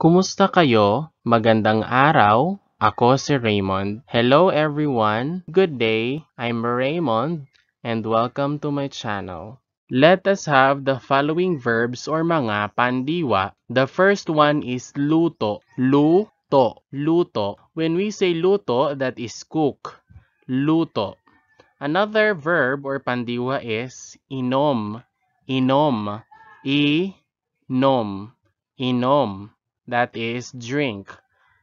Kumusta kayo? Magandang araw. Ako si Raymond. Hello everyone. Good day. I'm Raymond and welcome to my channel. Let us have the following verbs or mga pandiwa. The first one is luto. Luto. Luto. When we say luto, that is cook. Luto. Another verb or pandiwa is inom. Inom. I-nom. Inom. that is drink.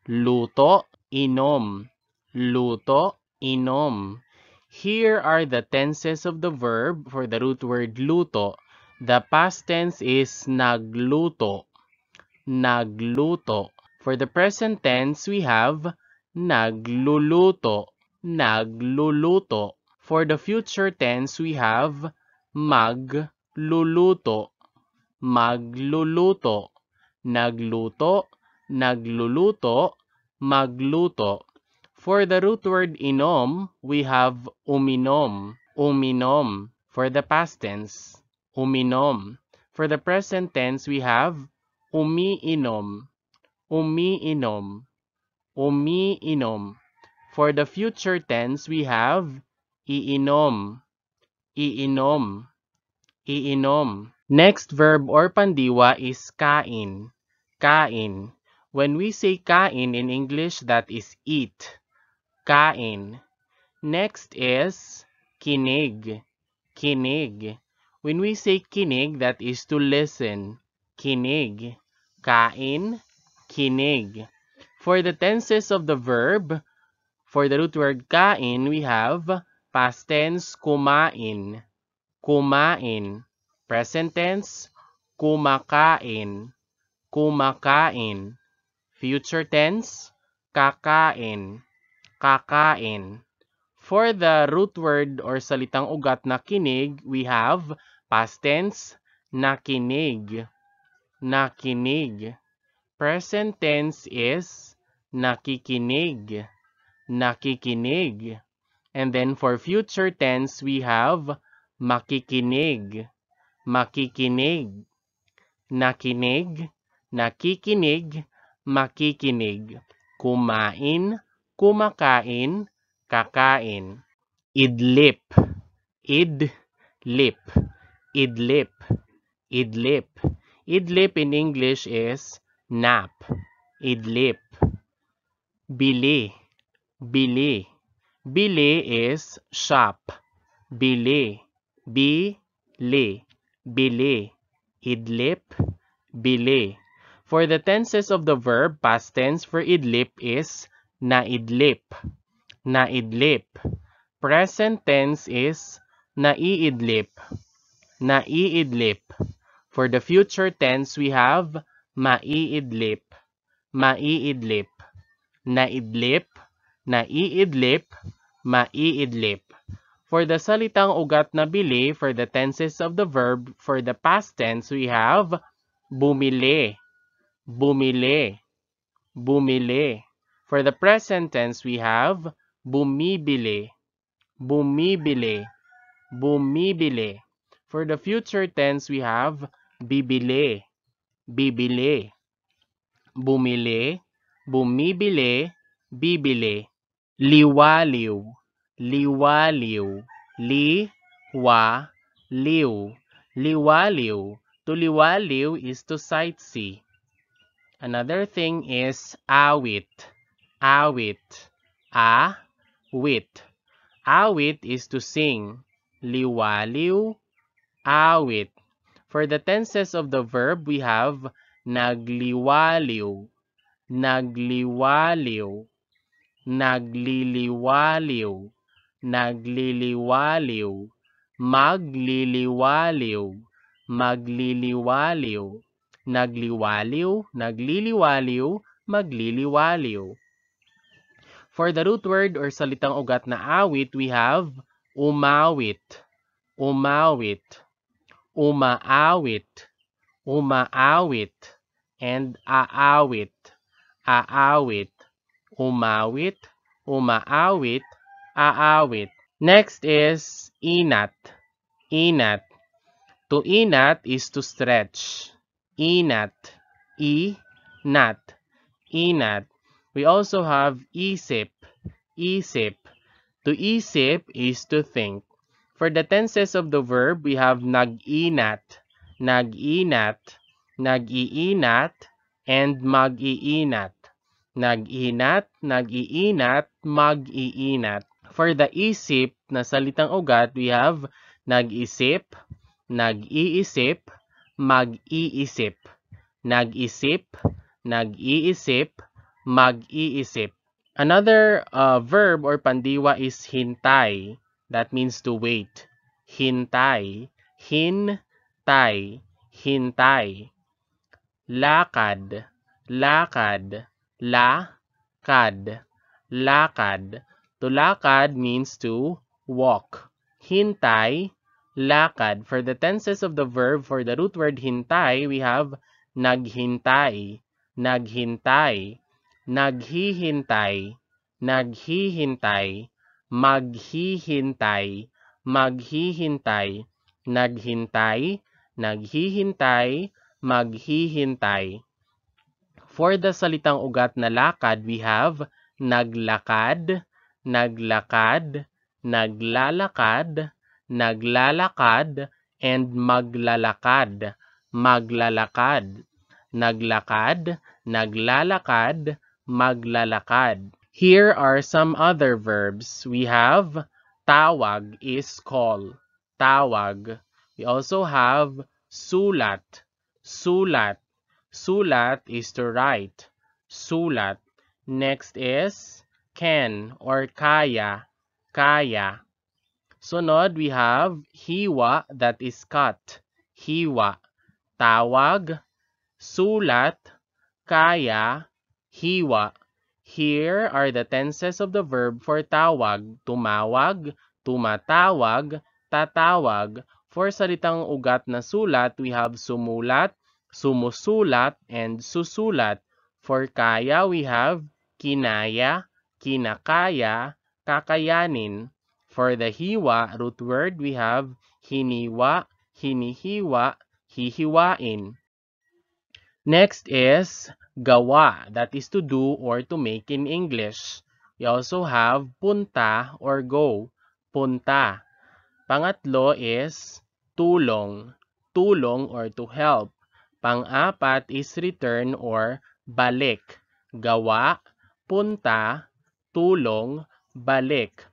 Luto, inom. Luto, inom. Here are the tenses of the verb for the root word luto. The past tense is nagluto. Nagluto. For the present tense, we have nagluluto. Nagluluto. For the future tense, we have magluluto. Magluluto. nagluto, nagluluto, magluto. For the root word inom, we have uminom, uminom. For the past tense, uminom. For the present tense, we have umiinom, umiinom, umiinom. For the future tense, we have iinom, iinom, iinom. Next verb or pandiwa is kain. kain. When we say kain in English, that is eat. Kain. Next is kinig. Kinig. When we say kinig, that is to listen. Kinig. Kain. Kinig. For the tenses of the verb, for the root word kain, we have past tense kumain. Kumain. Present tense kumakain kumakain future tense kakain kakain for the root word or salitang ugat na kinig we have past tense nakinig nakinig present tense is nakikinig nakikinig and then for future tense we have makikinig makikinig nakinig nakikinig, makikinig, kumain, kumakain, kakain, idlip, idlip, idlip, idlip. Idlip in English is nap, idlip. Bili, bili. Bili is shop. Bili, bili, bili. Idlip, bili. For the tenses of the verb, past tense for idlip is naidlip, naidlip. Present tense is naiidlip, naiidlip. For the future tense, we have maiidlip, maiidlip, naidlip, naiidlip, maiidlip. For the salitang ugat na bili, for the tenses of the verb, for the past tense, we have bumili, bumili, bumili. For the present tense, we have bumibili, bumibili, bumibili. For the future tense, we have bibili, bibili. Bumili, bumibili, bibili. Liwaliw, liwaliw, wa liw, liwaliw. To liwaliw is to sightsee. Another thing is awit. Awit. A wit. Awit is to sing. Liwaliw. Awit. For the tenses of the verb, we have nagliwaliw. Nagliwaliw. Nagliliwaliw. Nagliliwaliw. Magliliwaliw. Magliliwaliw. nagliwaliw, nagliliwaliw, magliliwaliw. For the root word or salitang ugat na awit, we have umawit, umawit, umaawit, umaawit, and aawit, aawit, umawit, umaawit, aawit. Next is inat, inat. To inat is to stretch inat, nat, inat. We also have isip, isip. To isip is to think. For the tenses of the verb, we have nag-inat, nag-inat, nag-iinat, and mag-iinat. Nag-inat, nag-iinat, mag-iinat. For the isip na salitang ugat, we have nag-isip, nag-iisip, mag-iisip. Nag-isip, nag-iisip, mag-iisip. Another uh, verb or pandiwa is hintay. That means to wait. Hintay, hintay, hintay. Lakad, lakad, lakad, lakad. To lakad means to walk. Hintay, lakad. For the tenses of the verb, for the root word hintay, we have naghintay, naghintay, naghihintay, naghihintay, maghihintay, maghihintay, naghintay, naghihintay, maghihintay. For the salitang ugat na lakad, we have naglakad, naglakad, naglalakad, naglalakad and maglalakad, maglalakad, naglakad, naglalakad, maglalakad. Here are some other verbs. We have tawag is call, tawag. We also have sulat, sulat. Sulat is to write, sulat. Next is can or kaya, kaya. Sunod, we have hiwa, that is cut. Hiwa. Tawag, sulat, kaya, hiwa. Here are the tenses of the verb for tawag. Tumawag, tumatawag, tatawag. For salitang ugat na sulat, we have sumulat, sumusulat, and susulat. For kaya, we have kinaya, kinakaya, kakayanin. For the hiwa root word, we have hiniwa, hinihiwa, hihiwain. Next is gawa, that is to do or to make in English. We also have punta or go, punta. Pangatlo is tulong, tulong or to help. Pangapat is return or balik, gawa, punta, tulong, balik.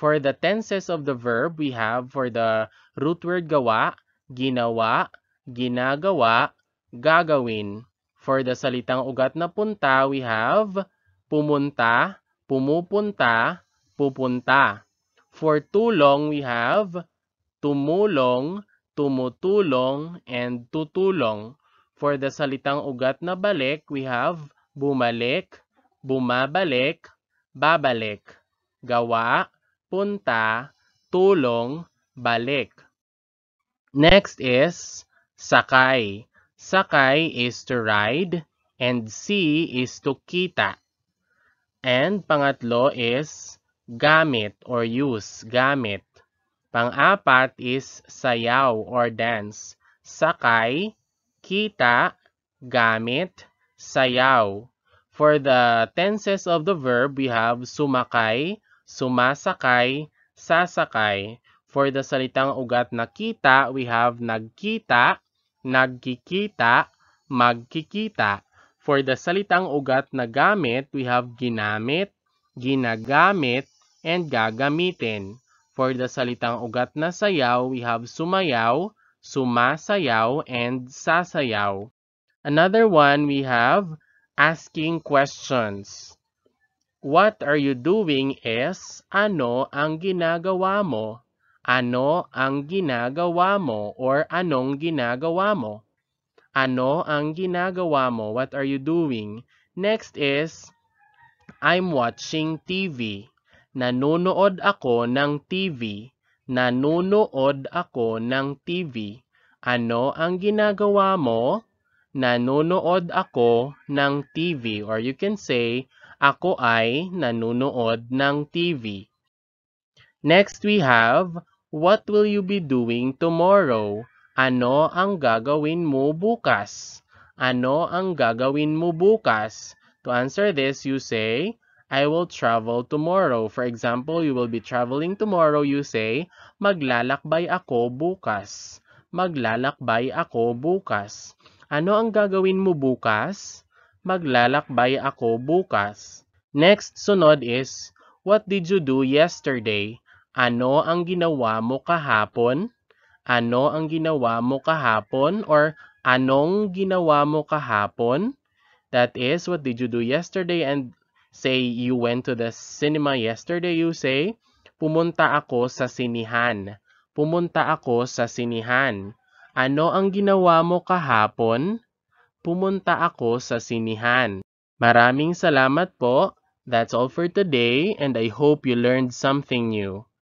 For the tenses of the verb, we have for the root word gawa, ginawa, ginagawa, gagawin. For the salitang ugat na punta, we have pumunta, pumupunta, pupunta. For tulong, we have tumulong, tumutulong, and tutulong. For the salitang ugat na balik, we have bumalik, bumabalik, babalik, gawa, punta, tulong, balik. Next is sakay. Sakay is to ride and see is to kita. And pangatlo is gamit or use, gamit. Pang-apat is sayaw or dance. Sakay, kita, gamit, sayaw. For the tenses of the verb, we have sumakay, sumasakay, sasakay. For the salitang ugat na kita, we have nagkita, nagkikita, magkikita. For the salitang ugat na gamit, we have ginamit, ginagamit, and gagamitin. For the salitang ugat na sayaw, we have sumayaw, sumasayaw, and sasayaw. Another one, we have asking questions. What are you doing is ano ang ginagawa mo? Ano ang ginagawa mo or anong ginagawa mo? Ano ang ginagawa mo? What are you doing? Next is I'm watching TV. Nanonood ako ng TV. Nanonood ako ng TV. Ano ang ginagawa mo? Nanonood ako ng TV or you can say ako ay nanunood ng TV. Next we have, What will you be doing tomorrow? Ano ang gagawin mo bukas? Ano ang gagawin mo bukas? To answer this, you say, I will travel tomorrow. For example, you will be traveling tomorrow. You say, maglalakbay ako bukas. Maglalakbay ako bukas. Ano ang gagawin mo bukas? maglalakbay ako bukas. Next sunod is, what did you do yesterday? Ano ang ginawa mo kahapon? Ano ang ginawa mo kahapon? Or anong ginawa mo kahapon? That is, what did you do yesterday? And say, you went to the cinema yesterday, you say, pumunta ako sa sinihan. Pumunta ako sa sinihan. Ano ang ginawa mo kahapon? pumunta ako sa sinihan. Maraming salamat po. That's all for today and I hope you learned something new.